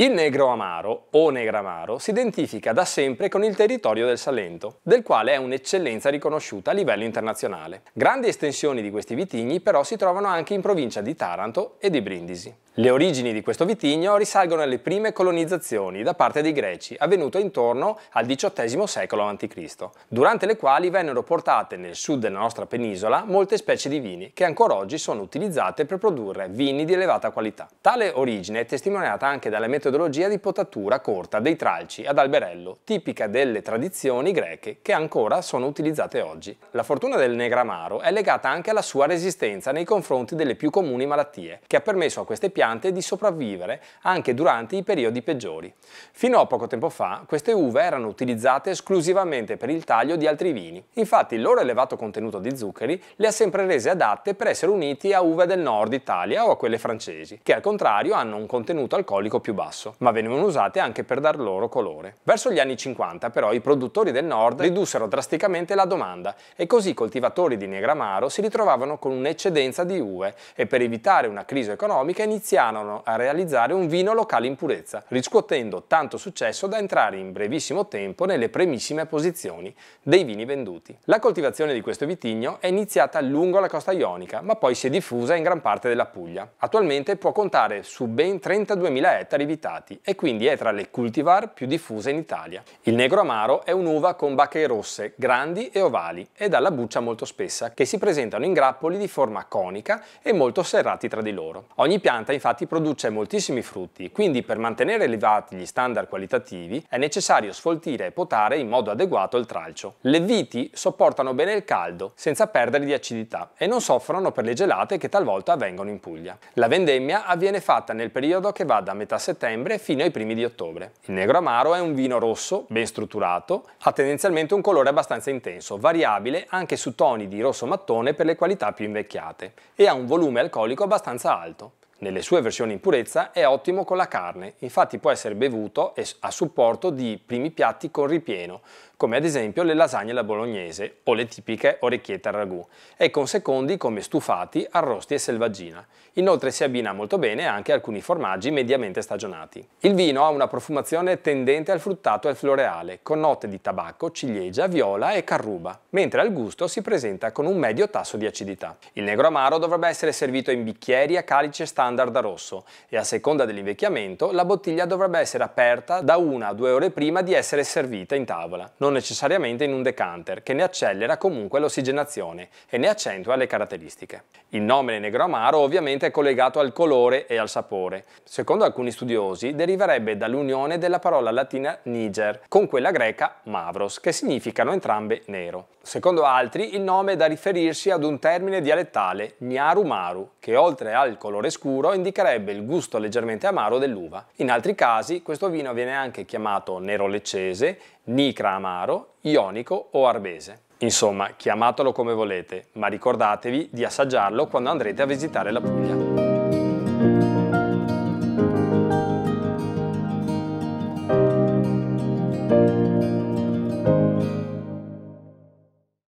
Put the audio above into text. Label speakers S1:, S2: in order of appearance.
S1: Il negro amaro o negramaro si identifica da sempre con il territorio del Salento, del quale è un'eccellenza riconosciuta a livello internazionale. Grandi estensioni di questi vitigni però si trovano anche in provincia di Taranto e di Brindisi. Le origini di questo vitigno risalgono alle prime colonizzazioni da parte dei greci, avvenute intorno al XVIII secolo a.C., durante le quali vennero portate nel sud della nostra penisola molte specie di vini che ancora oggi sono utilizzate per produrre vini di elevata qualità. Tale origine è testimoniata anche dalle metodologie metodologia di potatura corta dei tralci ad alberello, tipica delle tradizioni greche che ancora sono utilizzate oggi. La fortuna del negramaro è legata anche alla sua resistenza nei confronti delle più comuni malattie, che ha permesso a queste piante di sopravvivere anche durante i periodi peggiori. Fino a poco tempo fa, queste uve erano utilizzate esclusivamente per il taglio di altri vini. Infatti, il loro elevato contenuto di zuccheri le ha sempre rese adatte per essere uniti a uve del nord Italia o a quelle francesi, che al contrario hanno un contenuto alcolico più basso basso, ma venivano usate anche per dar loro colore. Verso gli anni 50 però i produttori del nord ridussero drasticamente la domanda e così i coltivatori di Negramaro si ritrovavano con un'eccedenza di uve e per evitare una crisi economica iniziarono a realizzare un vino locale in purezza, riscuotendo tanto successo da entrare in brevissimo tempo nelle primissime posizioni dei vini venduti. La coltivazione di questo vitigno è iniziata lungo la costa ionica, ma poi si è diffusa in gran parte della Puglia. Attualmente può contare su ben 32.000 ettari vitigni lievitati e quindi è tra le cultivar più diffuse in Italia. Il negro amaro è un'uva con bacche rosse, grandi e ovali e dalla buccia molto spessa, che si presentano in grappoli di forma conica e molto serrati tra di loro. Ogni pianta infatti produce moltissimi frutti, quindi per mantenere elevati gli standard qualitativi è necessario sfoltire e potare in modo adeguato il tralcio. Le viti sopportano bene il caldo, senza perdere di acidità, e non soffrono per le gelate che talvolta avvengono in Puglia. La vendemmia avviene fatta nel periodo che va da metà settembre settembre fino ai primi di ottobre. Il negro amaro è un vino rosso, ben strutturato, ha tendenzialmente un colore abbastanza intenso, variabile anche su toni di rosso mattone per le qualità più invecchiate e ha un volume alcolico abbastanza alto. Nelle sue versioni in purezza è ottimo con la carne, infatti può essere bevuto a supporto di primi piatti con ripieno, come ad esempio le lasagne alla bolognese o le tipiche orecchiette al ragù, e con secondi come stufati, arrosti e selvaggina. Inoltre si abbina molto bene anche alcuni formaggi mediamente stagionati. Il vino ha una profumazione tendente al fruttato e al floreale, con note di tabacco, ciliegia, viola e carruba, mentre al gusto si presenta con un medio tasso di acidità. Il negro amaro dovrebbe essere servito in bicchieri a calice standard standard rosso e a seconda dell'invecchiamento la bottiglia dovrebbe essere aperta da una a due ore prima di essere servita in tavola, non necessariamente in un decanter che ne accelera comunque l'ossigenazione e ne accentua le caratteristiche. Il nome negro amaro ovviamente è collegato al colore e al sapore. Secondo alcuni studiosi deriverebbe dall'unione della parola latina niger con quella greca mavros che significano entrambe nero. Secondo altri, il nome è da riferirsi ad un termine dialettale, gnaru maru, che oltre al colore scuro indicherebbe il gusto leggermente amaro dell'uva. In altri casi, questo vino viene anche chiamato nero leccese, nicra amaro, ionico o arbese. Insomma, chiamatelo come volete, ma ricordatevi di assaggiarlo quando andrete a visitare la Puglia.